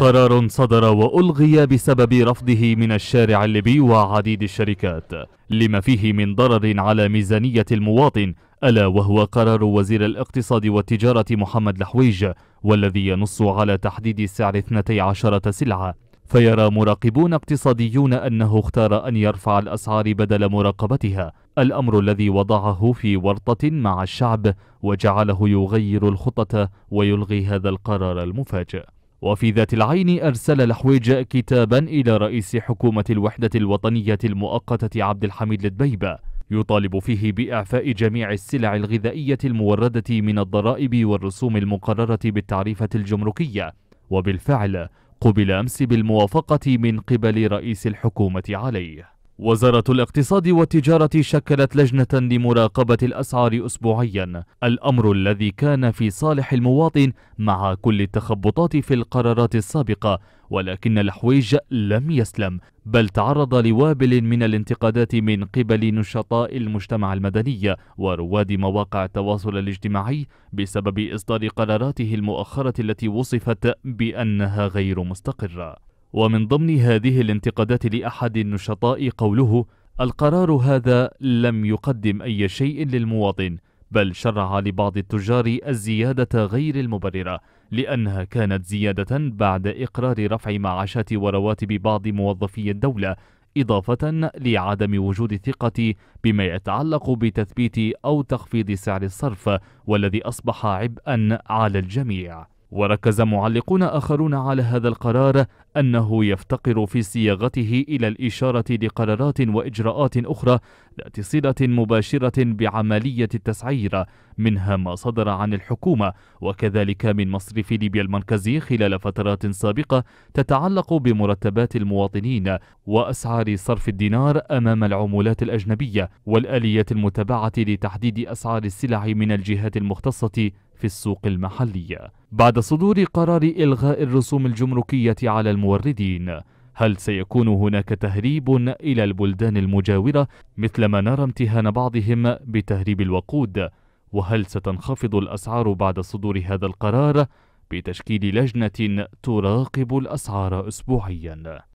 قرار صدر وألغي بسبب رفضه من الشارع الليبي وعديد الشركات لما فيه من ضرر على ميزانية المواطن ألا وهو قرار وزير الاقتصاد والتجارة محمد لحويج والذي ينص على تحديد سعر 12 سلعة فيرى مراقبون اقتصاديون أنه اختار أن يرفع الأسعار بدل مراقبتها الأمر الذي وضعه في ورطة مع الشعب وجعله يغير الخطة ويلغي هذا القرار المفاجئ وفي ذات العين أرسل الحويج كتابا إلى رئيس حكومة الوحدة الوطنية المؤقتة عبد الحميد لدبيبة يطالب فيه بإعفاء جميع السلع الغذائية الموردة من الضرائب والرسوم المقررة بالتعريفة الجمركية وبالفعل قبل أمس بالموافقة من قبل رئيس الحكومة عليه وزارة الاقتصاد والتجارة شكلت لجنة لمراقبة الأسعار أسبوعيا الأمر الذي كان في صالح المواطن مع كل التخبطات في القرارات السابقة ولكن الحويج لم يسلم بل تعرض لوابل من الانتقادات من قبل نشطاء المجتمع المدني ورواد مواقع التواصل الاجتماعي بسبب إصدار قراراته المؤخرة التي وصفت بأنها غير مستقرة ومن ضمن هذه الانتقادات لأحد النشطاء قوله القرار هذا لم يقدم أي شيء للمواطن بل شرع لبعض التجار الزيادة غير المبررة لأنها كانت زيادة بعد إقرار رفع معاشات ورواتب بعض موظفي الدولة إضافة لعدم وجود ثقة بما يتعلق بتثبيت أو تخفيض سعر الصرف والذي أصبح عبئا على الجميع وركز معلقون آخرون على هذا القرار أنه يفتقر في صياغته إلى الإشارة لقرارات وإجراءات أخرى ذات صلة مباشرة بعملية التسعير منها ما صدر عن الحكومة وكذلك من مصرف ليبيا المركزي خلال فترات سابقة تتعلق بمرتبات المواطنين وأسعار صرف الدينار أمام العمولات الأجنبية والآليات المتبعة لتحديد أسعار السلع من الجهات المختصة في السوق المحلية بعد صدور قرار إلغاء الرسوم الجمركية على الموردين هل سيكون هناك تهريب إلى البلدان المجاورة مثل ما نرى امتهان بعضهم بتهريب الوقود وهل ستنخفض الأسعار بعد صدور هذا القرار بتشكيل لجنة تراقب الأسعار أسبوعيا